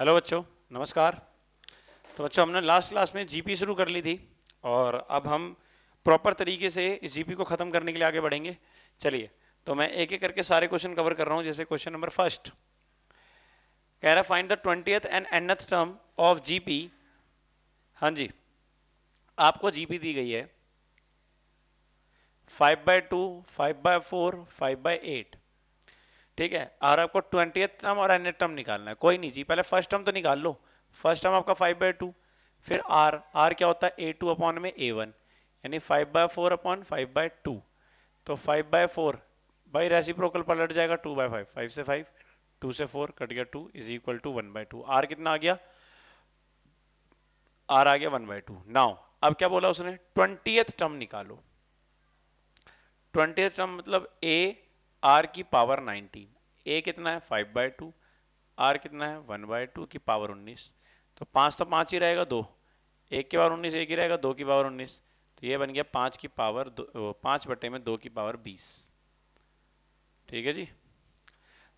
Hello बच्चों नमस्कार तो बच्चों हमने लास्ट क्लास में जीपी शुरू कर ली थी और अब हम प्रॉपर तरीके से इस जीपी को खत्म करने के लिए आगे बढ़ेंगे चलिए तो मैं एक एक करके सारे क्वेश्चन कवर कर रहा हूं जैसे क्वेश्चन नंबर फर्स्ट कह रहा find the twentieth and nth term of GP हां जी आपको जीपी दी गई है five by two five by four five by eight ठीक है और आपको ट्वेंटी टर्म और एन टर्म निकालना है कोई नहीं जी पहले फर्स्ट टर्म तो निकाल लो फर्स्ट टर्म आपका फाइव बाई टू फिर आर आर क्या होता है ए टू अपॉन में ए वन यानी five by four upon five by two तो फाइव बाय फोर भाई रेसिप्रोकल पलट जाएगा टू बाय फाइव फाइव से फाइव टू से फोर कट गया two is equal to one by two r कितना आ गया आर आ गया वन बाय टू नाउ अब क्या बोला उसने ट्वेंटी टर्म निकालो ट्वेंटी टर्म मतलब ए आर की पावर 19 ए कितना है फाइव बाय टू आर कितना है वन बाय टू की पावर 19 तो पाँच तो पाँच ही रहेगा दो एक की पावर 19 एक ही रहेगा दो की पावर 19 तो ये बन गया पाँच की पावर दो पाँच बटे में दो की पावर 20 ठीक है जी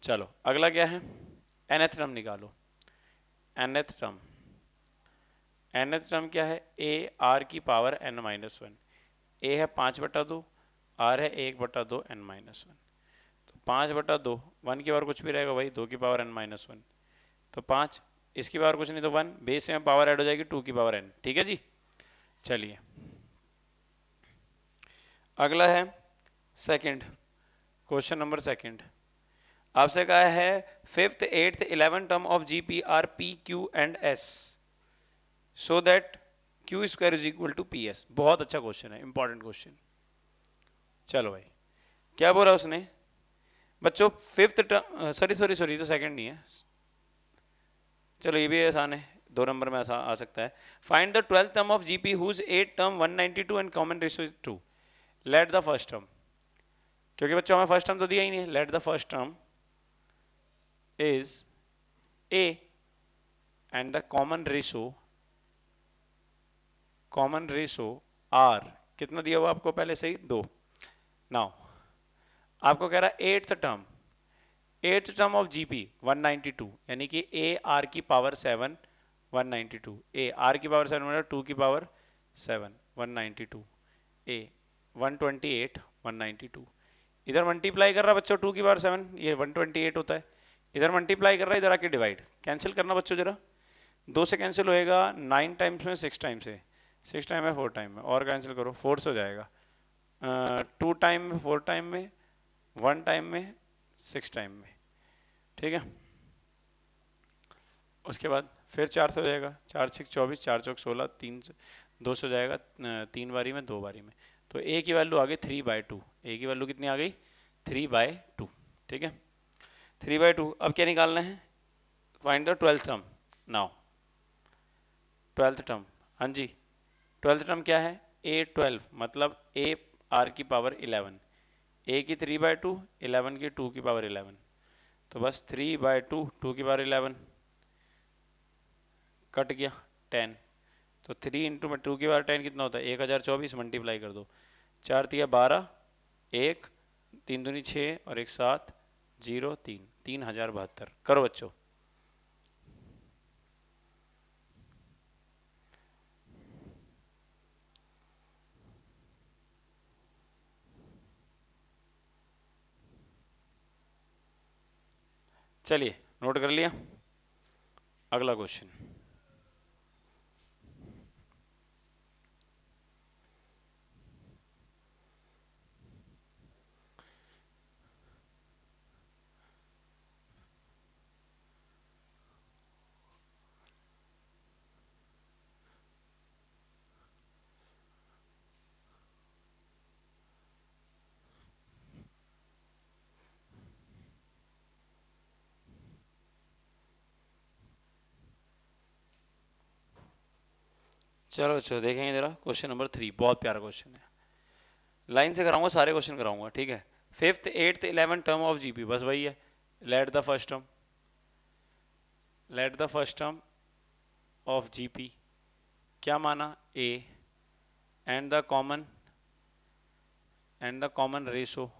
चलो अगला क्या है एनएथ टर्म निकालो एनएथ टर्म एनएथ टर्म क्या है ए आर की power N minus one a है पांच बटा दो आर है एक बटा दो एन माइनस वन पाँच बटा दो वन की पावर कुछ भी रहेगा भाई दो की पावर एन माइनस वन तो पाँच इसकी पावर कुछ नहीं तो वन बेस में पावर ऐड हो जाएगी टू की पावर एन ठीक है जी चलिए अगला है सेकंड क्वेश्चन नंबर सेकंड आपसे कहा है fifth eighth eleven term of G P are p q and s so that q square is equal to p s बहुत अच्छा क्वेश्चन है इंपॉर्टेंट क्वेश्चन चलो भाई क्या बोला उसने बच्चों फिफ्थ सॉरी सॉरी सॉरी तो सेकंड नहीं है चलो ये भी आसान है दो नंबर में आसान आ सकता है find the twelfth term of GP whose eight term 192 and common ratio is two let the first term क्योंकि बच्चों हमें फर्स्ट टर्म तो दिया ही नहीं है let the first term is a and the common ratio common ratio r कितना दिया हुआ आपको पहले से ही दो नाउ आपको कह रहा है eighth term eighth term of GP 192 यानी कि ए आर की पावर सेवन 192 ए आर की पावर सेवन मतलब टू की पावर सेवन 192 ए 128 192 इधर मल्टीप्लाई कर रहा बच्चों टू की पावर सेवन ये 128 होता है इधर मल्टीप्लाई कर रहा है इधर आके डिवाइड कैंसिल करना बच्चों जरा दो से कैंसिल होएगा नाइन टाइम्स में सिक्स टाइम से सिक्स टाइम है फोर टाइम में और कैंसिल करो फोर से हो जाएगा टू टाइम में फोर टाइम में वन टाइम में सिक्स टाइम में ठीक है उसके बाद फिर चार से हो जाएगा चार छः चौबीस चार चौक सोलह तीन दो सौ जाएगा तीन बारी में दो बारी में तो ए की वैल्यू आ गई थ्री बाय टू ए की वैल्यू कितनी आ गई थ्री बाय टू ठीक है थ्री बाय टू अब क्या निकालना है find the twelfth term now twelfth term हाँ जी ट्वेल्थ टर्म क्या है ए ट्वेल्व मतलब ए आर की पावर इलेवन ए की थ्री बाय टू इलेवन की टू की पावर इलेवन तो बस थ्री बाय टू टू की पावर इलेवन कट गया टेन तो थ्री इंटू में टू की पावर टेन कितना होता है एक हज़ार चौबीस मल्टीप्लाई कर दो चार तीन बारह एक तीन दूनी छः और एक सात जीरो तीन तीन हज़ार बहत्तर करो बच्चों चलिए नोट कर लिया अगला क्वेश्चन चलो चलो देखेंगे जरा क्वेश्चन नंबर थ्री बहुत प्यारा क्वेश्चन है लाइन से कराऊंगा सारे क्वेश्चन कराऊंगा ठीक है fifth eighth eleven term of GP बस वही है let the first term let the first term of GP क्या माना a and the common and the common ratio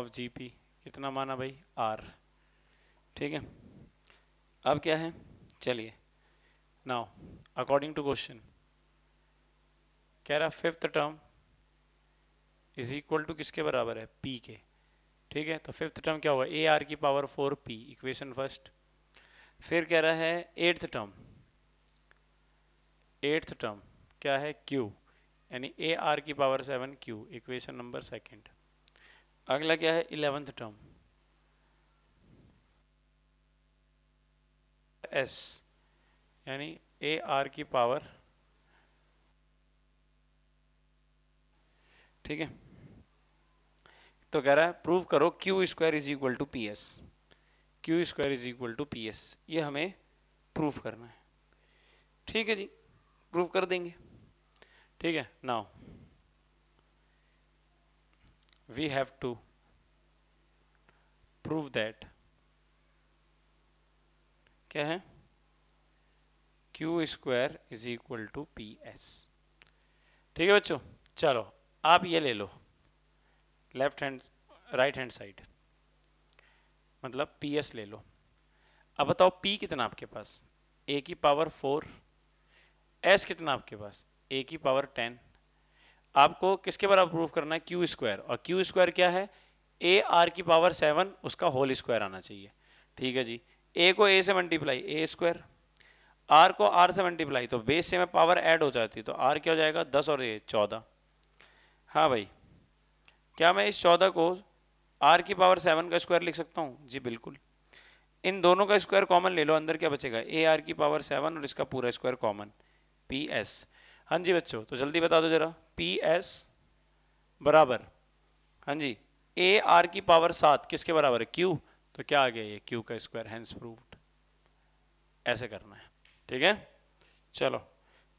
of GP कितना माना भाई आर ठीक है अब क्या है चलिए नाउ अकॉर्डिंग टू क्वेश्चन कह रहा fifth term is equal to किसके बराबर है p के ठीक है तो फिफ्थ टर्म क्या होगा ए आर की power four p equation first फिर कह रहा है एट्थ टर्म एट्थ टर्म क्या है q यानी ए आर की power seven q equation number second अगला क्या है इलेवेंथ टर्म एस यानी ए आर की पावर ठीक है तो कह रहा है प्रूव करो q square is equal to p s q square is equal to p s ये हमें प्रूफ करना है ठीक है जी प्रूफ कर देंगे ठीक है now we have to prove that क्या है q square is equal to p s ठीक है बच्चों चलो आप ये ले लो left hand right hand side मतलब पी एस ले लो अब बताओ पी कितना आपके पास ए की पावर फोर एस कितना आपके पास ए की पावर टेन आपको किसके बराबर प्रूव करना है क्यू स्क्वायर और क्यू स्क्वायर क्या है ए आर की पावर सेवन उसका होल स्क्वायर आना चाहिए ठीक है जी ए को ए से मल्टीप्लाई ए स्क्वायर आर को आर से मल्टीप्लाई तो बेस से में पावर ऐड हो जाती है तो आर क्या हो जाएगा दस और ए चौदह हाँ भाई क्या मैं इस चौदह को आर की पावर सेवन का स्क्वायर लिख सकता हूँ जी बिल्कुल इन दोनों का स्क्वायर कॉमन ले लो अंदर क्या बचेगा ए आर की पावर सेवन और इसका पूरा स्क्वायर कॉमन पी एस हाँ जी बच्चों तो जल्दी बता दो जरा पी एस बराबर हाँ जी ए आर की पावर सात किसके बराबर है क्यू तो क्या आ गया ये क्यू का स्क्वायर हैंस प्रूव्ड ऐसे करना है ठीक है चलो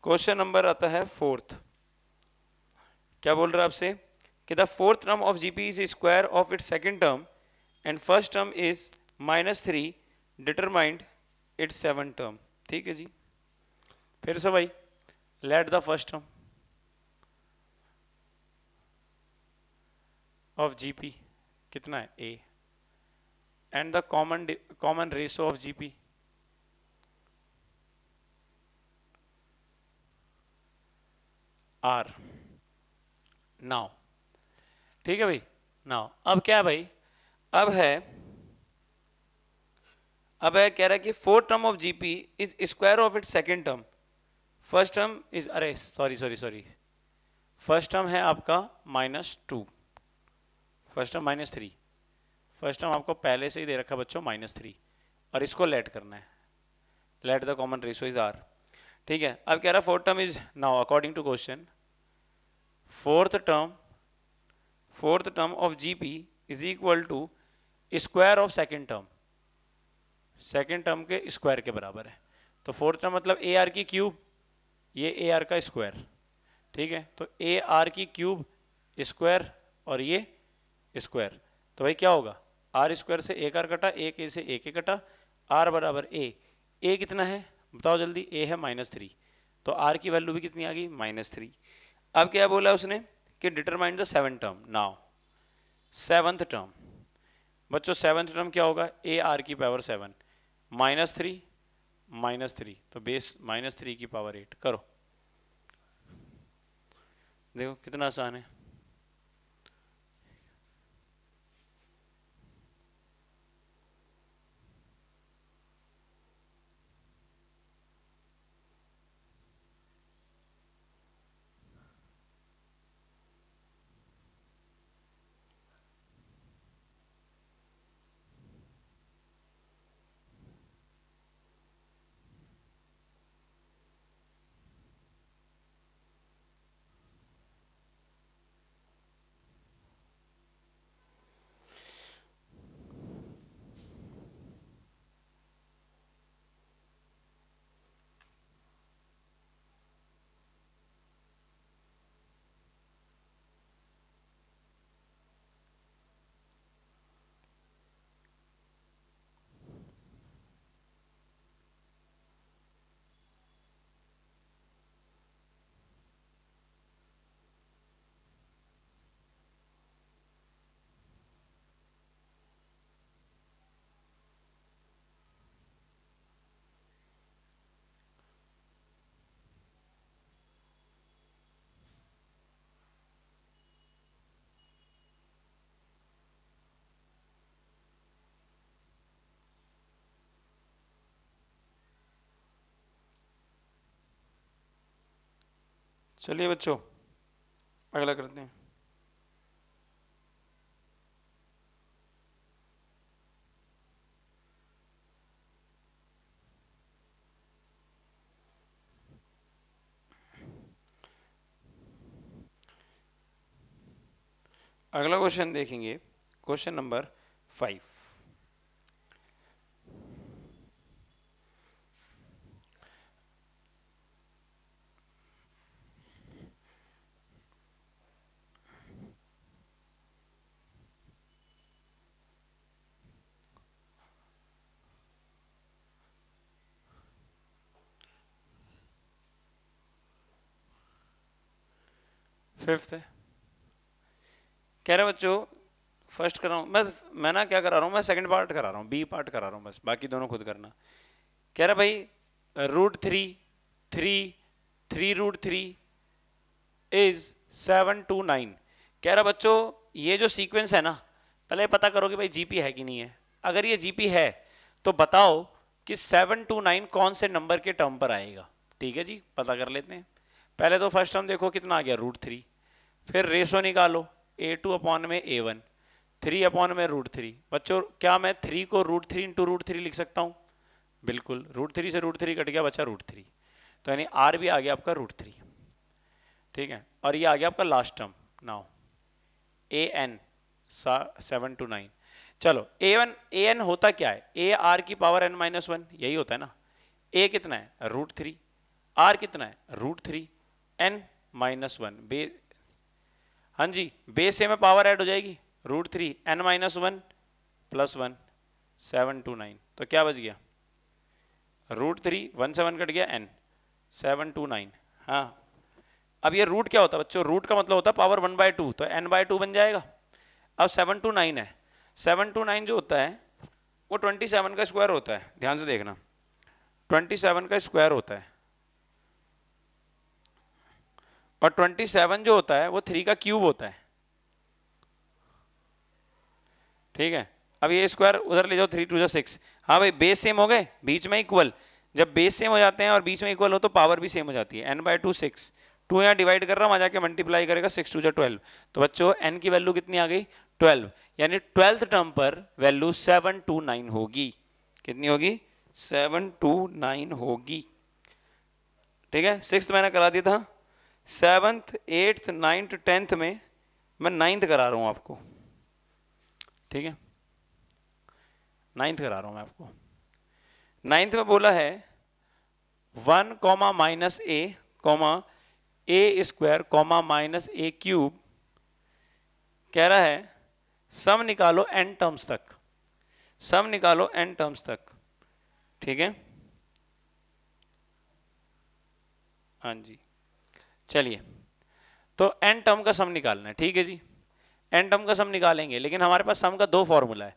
क्वेश्चन नंबर आता है फोर्थ क्या बोल रहा है आपसे कि the fourth term of GP is square of its second term and first term is minus three determined its seven term ठीक है जी फिर से भाई let the first term of GP कितना है a and the common common ratio of GP. R now ठीक है भाई नाउ अब क्या भाई अब है अब है कह रहा है कि fourth term of GP is square of it second term first term is अरे sorry sorry sorry first term है आपका minus two first term minus three first term आपको पहले से ही दे रखा बच्चों माइनस थ्री और इसको लेट करना है let the common ratio is r ठीक है अब कह रहा fourth term is now according to question fourth term fourth term of GP is equal to square of second term second term के स्क्वायर के बराबर है तो फोर्थ टर्म मतलब ए आर की क्यूब ये ए आर का स्क्वायर ठीक है तो ए आर की क्यूब स्क्वायर और ये स्क्वायर तो भाई क्या होगा आर स्क्वायर से एक आर कटा एक ए से एक ए कटा आर बराबर ए ए कितना है बताओ जल्दी ए है माइनस थ्री तो आर की वैल्यू भी कितनी आ गई माइनस थ्री अब क्या बोला उसने कि determine the seven term now seventh term बच्चों सेवंथ टर्म क्या होगा ए आर की power seven minus three minus three तो बेस माइनस थ्री की पावर एट करो देखो कितना आसान है चलिए बच्चों अगला करते हैं अगला क्वेश्चन देखेंगे क्वेश्चन नंबर फाइव फिफ्थ है कह रहे बच्चों फर्स्ट कर रहा हूँ मैं मैं ना क्या करा रहा हूँ मैं सेकंड पार्ट करा रहा हूँ बी पार्ट करा रहा हूँ बस बाकी दोनों खुद करना कह रहा भाई root three three three root three is seven two nine कह रहा बच्चों ये जो सीक्वेंस है ना पहले पता करो कि भाई जीपी है कि नहीं है अगर ये जीपी है तो बताओ कि सेवन टू नाइन कौन से नंबर के टर्म पर आएगा ठीक है जी पता कर लेते हैं पहले तो फर्स्ट टर्म देखो कितना आ गया रूट थ्री फिर रेशो निकालो ए टू अपॉन में ए वन थ्री अपॉन में रूट थ्री बच्चों क्या मैं थ्री को root three into root three लिख सकता हूं बिल्कुल रूट थ्री से रूट थ्री कट गया बच्चा रूट थ्री तो यानी आर भी आ गया आपका रूट थ्री ठीक है और ये आ गया आपका last term now a n seven two nine चलो ए वन ए एन होता क्या है ए आर की पावर एन माइनस वन यही होता है ना ए कितना है रूट थ्री आर कितना है root three n minus one हाँ जी बेस से में पावर ऐड हो जाएगी root three n minus one plus one seven two nine तो क्या बच गया root three one seven cut गया एन सेवन टू नाइन हाँ अब ये रूट क्या होता है बच्चों रूट का मतलब होता है पावर वन बाय टू तो एन बाय टू बन जाएगा अब सेवन टू नाइन है सेवन टू नाइन जो होता है वो ट्वेंटी सेवन का स्क्वायर होता है ध्यान से देखना ट्वेंटी सेवन का स्क्वायर होता है और 27 जो होता है वो थ्री का क्यूब होता है ठीक है अब ये स्क्वायर उधर ले जाओ थ्री टू जो सिक्स हाँ भाई बेस सेम हो गए बीच में इक्वल जब बेस सेम हो जाते हैं और बीच में इक्वल हो तो पावर भी सेम हो जाती है n by two six two यहाँ डिवाइड कर रहा हूँ जाके मल्टीप्लाई करेगा सिक्स टू जो ट्वेल्व तो बच्चों एन की वैल्यू कितनी आ गई ट्वेल्व यानी ट्वेल्थ टर्म पर वैल्यू सेवन टू नाइन होगी कितनी होगी सेवन टू नाइन होगी ठीक है सिक्स मैंने करा दिया था सेवंथ एट्थ नाइन्थ टेंथ में मैं नाइन्थ करा रहा हूँ आपको ठीक है नाइन्थ करा रहा हूँ मैं आपको नाइन्थ में बोला है one comma minus a comma a square comma minus a cube कह रहा है सम निकालो एन टर्म्स तक सम निकालो एन टर्म्स तक ठीक है हाँ जी चलिए तो एन टर्म का सम निकालना है ठीक है जी एन टर्म का सम निकालेंगे लेकिन हमारे पास सम का दो फॉर्मूला है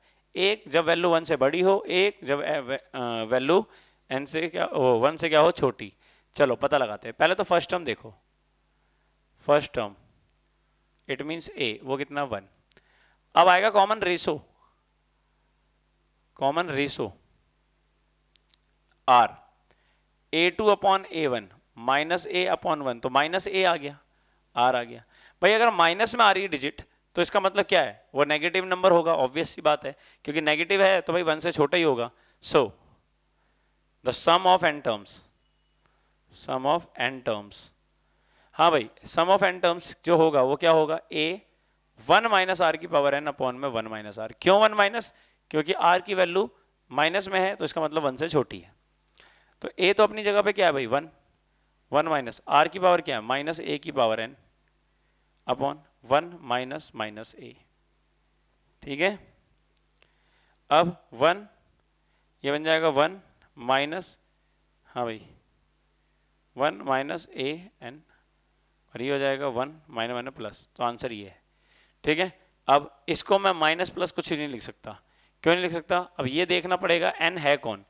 एक जब वैल्यू वन से बड़ी हो एक जब वैल्यू एन से क्या वन से क्या हो छोटी चलो पता लगाते हैं पहले तो फर्स्ट टर्म देखो first term it means a वो कितना वन अब आएगा common ratio common ratio r a two upon A one minus a upon one तो माइनस ए आ गया आर आ गया भाई अगर माइनस में आ रही है डिजिट तो इसका मतलब क्या है वो नेगेटिव नंबर होगा ऑब्वियस सी बात है क्योंकि नेगेटिव है तो भाई वन से छोटा ही होगा so the sum of n terms sum of n terms हाँ भाई सम ऑफ एन टर्म्स जो होगा वो क्या होगा ए वन माइनस आर की पावर एन अपॉन में वन माइनस आर क्यों वन माइनस क्योंकि आर की वैल्यू माइनस में है तो इसका मतलब वन से छोटी है तो ए तो अपनी जगह पे क्या है भाई वन वन माइनस आर की पावर क्या है माइनस ए की power n upon one minus minus a ठीक है अब वन ये बन जाएगा वन माइनस हाँ भाई वन माइनस ए एन और ये हो जाएगा वन माइनस माइनस प्लस तो आंसर ये है ठीक है अब इसको मैं माइनस प्लस कुछ नहीं लिख सकता क्यों नहीं लिख सकता अब ये देखना पड़ेगा एन है कौन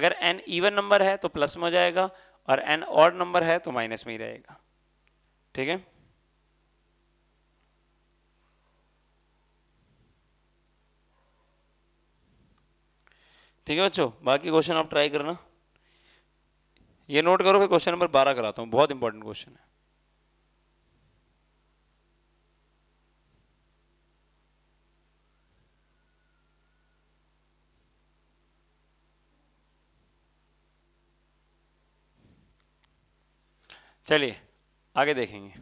अगर एन इवन नंबर है तो प्लस में हो जाएगा और एन और नंबर है तो माइनस में ही रहेगा ठीक है ठीक है बच्चों बाकी क्वेश्चन आप ट्राई करना ये नोट करो फिर क्वेश्चन नंबर बारह कराता हूं बहुत इंपॉर्टेंट क्वेश्चन है चलिए आगे देखेंगे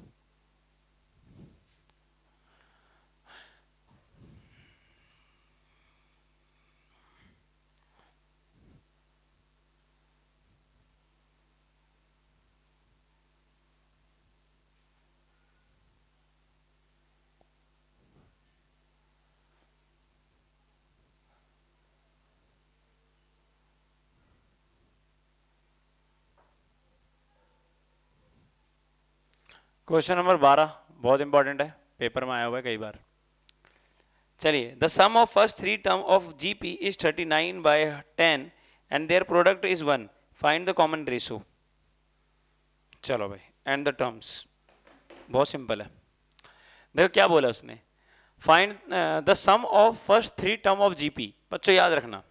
क्वेश्चन नंबर 12 बहुत इंपॉर्टेंट है पेपर में आया हुआ है कई बार चलिए the sum of first three term of GP is 39 by ten and their product is one find the common ratio चलो भाई एंड द टर्म्स बहुत सिंपल है देखो क्या बोला उसने find the sum of first three term of GP बच्चों याद रखना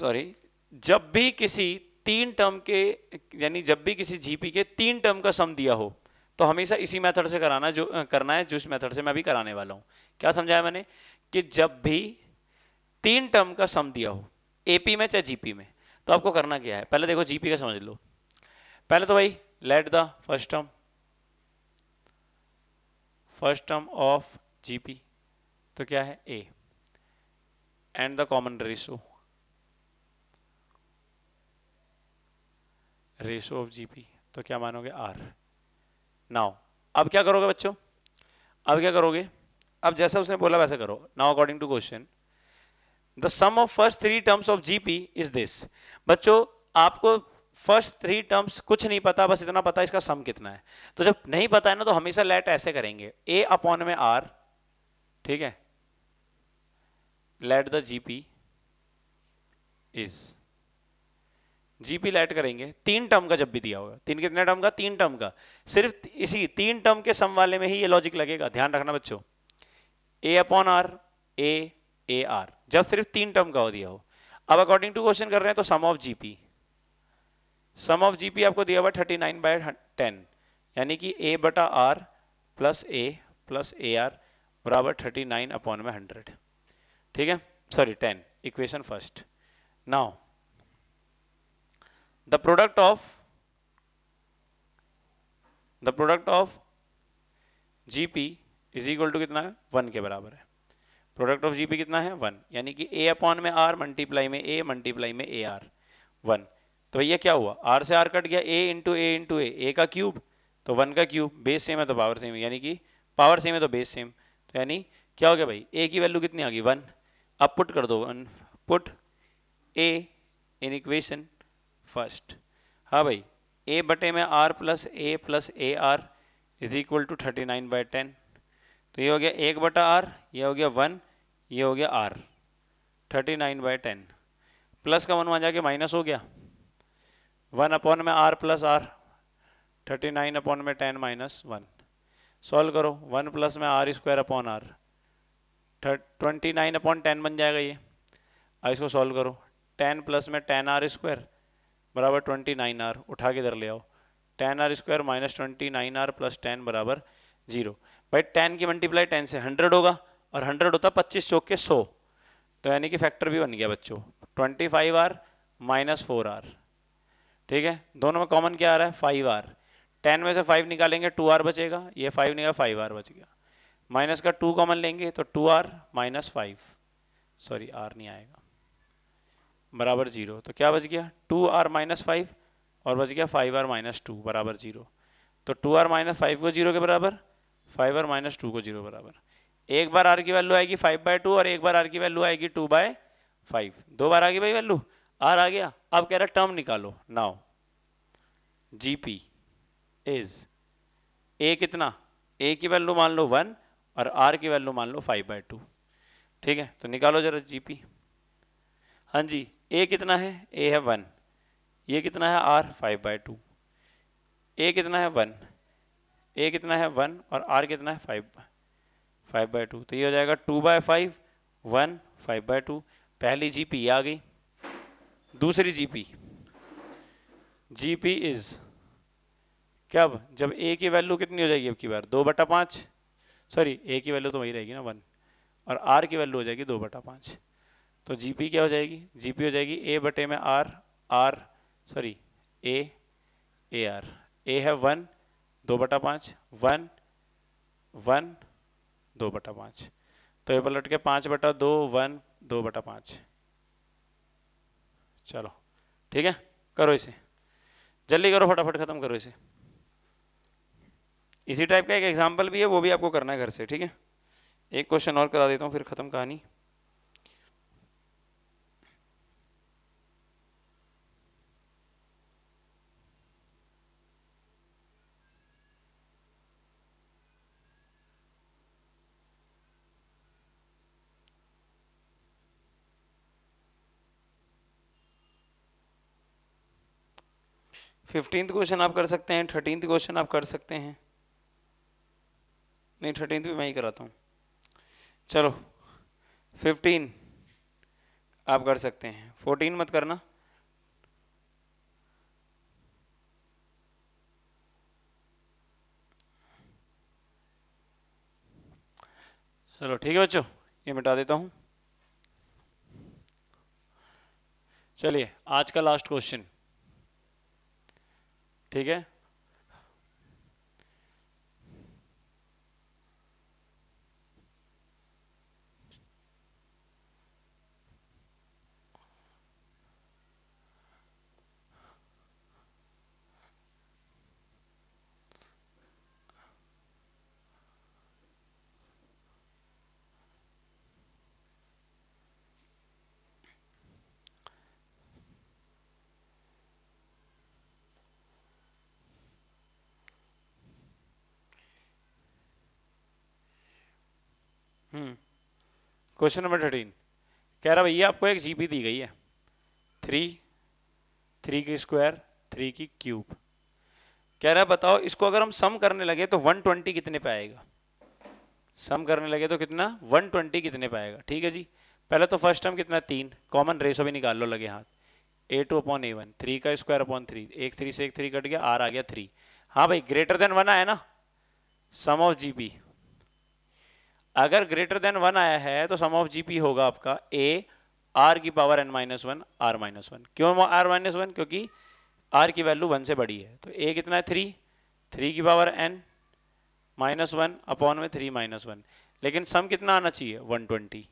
सॉरी जब भी किसी तीन टर्म के यानी जब भी किसी जीपी के तीन टर्म का सम दिया हो तो हमेशा इसी मेथड से कराना जो करना है जिस मेथड से मैं अभी कराने वाला हूं क्या समझाया मैंने कि जब भी तीन टर्म का सम दिया हो एपी में चाहे जीपी में तो आपको करना क्या है पहले देखो जीपी का समझ लो पहले तो भाई let the first term first term of GP तो क्या है a and the common ratio ratio of GP तो क्या मानोगे आर नाउ अब क्या करोगे बच्चों अब क्या करोगे अब जैसा उसने बोला वैसा करो now according to question the sum of first three terms of GP is this बच्चों आपको फर्स्ट थ्री टर्म्स कुछ नहीं पता बस इतना पता इसका सम कितना है तो जब नहीं पता है ना तो हमेशा लेट ऐसे करेंगे ए अपॉन में आर ठीक है let the GP is GP light करेंगे तीन टर्म का जब भी दिया होगा तीन कितने टर्म का तीन टर्म का सिर्फ इसी तीन टर्म के सम वाले में ही ये लॉजिक लगेगा ध्यान रखना बच्चों a upon r a A r जब सिर्फ तीन टर्म का हो दिया हो अब अकॉर्डिंग टू क्वेश्चन कर रहे हैं तो sum of GP sum of GP आपको दिया हुआ थर्टी नाइन बाय टेन यानी कि ए बटा r plus a plus a r बराबर थर्टी नाइन अपॉन में हंड्रेड ठीक है sorry ten equation first now the product of the product of gp is equal to कितना है वन के बराबर है प्रोडक्ट ऑफ जीपी कितना है वन यानी कि ए अपॉन में आर मल्टीप्लाई में ए मल्टीप्लाई में ए आर वन तो भैया क्या हुआ आर से आर कट गया ए इंटू ए इंटू ए ए का क्यूब तो वन का क्यूब बेस सेम है तो पावर सेम यानी कि पावर सेम है तो बेस सेम तो यानी क्या हो गया भाई ए की वैल्यू कितनी आ गई वन अब पुट कर दो one put a in equation first हाँ भाई ए बटे में are plus a plus a r is equal to thirty nine by ten तो ये हो गया एक बटा आर ये हो गया वन ये हो गया R thirty nine by ten plus का वन वहाँ जाके माइनस हो गया वन अपॉन में are plus R thirty nine upon में टेन माइनस वन सॉल्व करो वन प्लस में R square upon R twenty nine upon ten बन जाएगा ये अब इसको सॉल्व करो टेन प्लस में टेन आर स्क्वायर बराबर ट्वेंटी नाइन आर उठा के इधर ले आओ ten R square minus twenty nine R plus ten बराबर जीरो भाई टेन की मल्टीप्लाई टेन से हंड्रेड होगा और हंड्रेड होता पच्चीस चौक के सौ तो यानी कि फैक्टर भी बन गया बच्चों twenty five R minus four R ठीक है दोनों में कॉमन क्या आ रहा है फाइव आर टेन में से फाइव निकालेंगे टू आर बचेगा ये फाइव निकाल फाइव आर बच गया माइनस का टू कॉमन लेंगे तो two R minus five sorry R नहीं आएगा बराबर जीरो तो क्या बच गया टू आर माइनस फाइव और बच गया फाइव आर माइनस टू बराबर जीरो तो टू आर माइनस फाइव को जीरो के बराबर फाइव आर माइनस टू को जीरो बराबर एक बार आर की वैल्यू आएगी फाइव बाय टू और एक बार आर की वैल्यू आएगी टू बाय फाइव दो बार आ गई भाई वैल्यू आर आ गया अब कह रहा टर्म निकालो नाउ जीपी इज ए कितना ए की वैल्यू मान लो वन और आर की वैल्यू मान लो फाइव बाय टू ठीक है तो निकालो जरा जीपी हाँ जी ए कितना है ए है वन ये कितना है R five by two A कितना है वन ए कितना है वन और आर कितना है फाइव फाइव बाई टू तो ये हो जाएगा two by five one five by two पहली जीपी आ गई दूसरी जीपी जीपी इज क्या जब ए की वैल्यू कितनी हो जाएगी अब की बार दो बटा पांच सॉरी ए की वैल्यू तो वही रहेगी ना वन और आर की वैल्यू हो जाएगी दो बटा पांच तो जीपी क्या हो जाएगी जीपी हो जाएगी ए बटे में R R sorry A A R A है वन दो बटा पाँच वन वन दो बटा पाँच तो ये पलट के पाँच बटा दो वन दो बटा पाँच चलो ठीक है करो इसे जल्दी करो फटाफट खत्म करो इसे इसी टाइप का एक एग्जाम्पल भी है वो भी आपको करना है घर से ठीक है एक क्वेश्चन और करा देता हूँ फिर खत्म कहानी फिफ्टींथ क्वेश्चन आप कर सकते हैं थर्टींथ क्वेश्चन आप कर सकते हैं नहीं थर्टींथ भी मैं ही कराता हूँ चलो फिफ्टीन आप कर सकते हैं फोर्टीन मत करना चलो ठीक है बच्चों ये मिटा देता हूं चलिए आज का लास्ट क्वेश्चन ठीक है क्वेश्चन नंबर थर्टीन कह रहा भैया आपको एक जीबी दी गई है थ्री थ्री की स्क्वायर थ्री की क्यूब कह रहा बताओ इसको अगर हम सम करने लगे तो 120 कितने पे आएगा सम करने लगे तो कितना 120 कितने पे आएगा ठीक है जी पहले तो फर्स्ट टर्म कितना तीन कॉमन रेसो भी निकाल लो लगे हाथ A two upon A one three का स्क्वायर अपॉन थ्री एक थ्री से एक थ्री कट गया आर आ गया थ्री हाँ भाई ग्रेटर देन वन आया ना सम ऑफ जीबी अगर ग्रेटर देन वन आया है तो सम ऑफ जीपी होगा आपका ए आर की power N minus one R minus one क्यों आर माइनस वन क्योंकि आर की वैल्यू वन से बड़ी है तो ए कितना है थ्री थ्री की power N minus one upon में थ्री माइनस वन लेकिन सम कितना आना चाहिए वन ट्वेंटी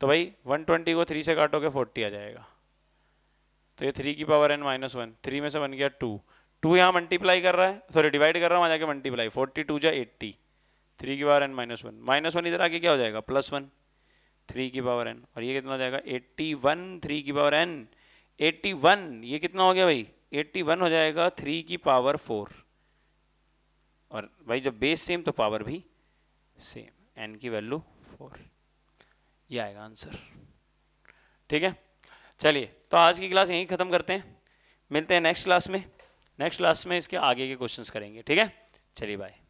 तो भाई वन ट्वेंटी को थ्री से काटोगे फोर्टी आ जाएगा तो ये थ्री की power N minus one three में से बन गया टू टू यहाँ मल्टीप्लाई कर रहा है सॉरी डिवाइड कर रहा हूँ आ जाके मल्टीप्लाई फोर्टी टू जा एट्टी थ्री की power N minus one minus one इधर आके क्या हो जाएगा प्लस वन थ्री की पावर एन और ये कितना हो जाएगा एट्टी वन थ्री की पावर एन एट्टी वन ये कितना हो गया भाई एट्टी वन हो जाएगा थ्री की पावर फोर और भाई जब बेस सेम तो पावर भी सेम एन की वैल्यू फोर ये आएगा आंसर ठीक है चलिए तो आज की क्लास यहीं खत्म करते हैं मिलते हैं नेक्स्ट क्लास में नेक्स्ट क्लास में इसके आगे के क्वेश्चंस करेंगे ठीक है चलिए बाय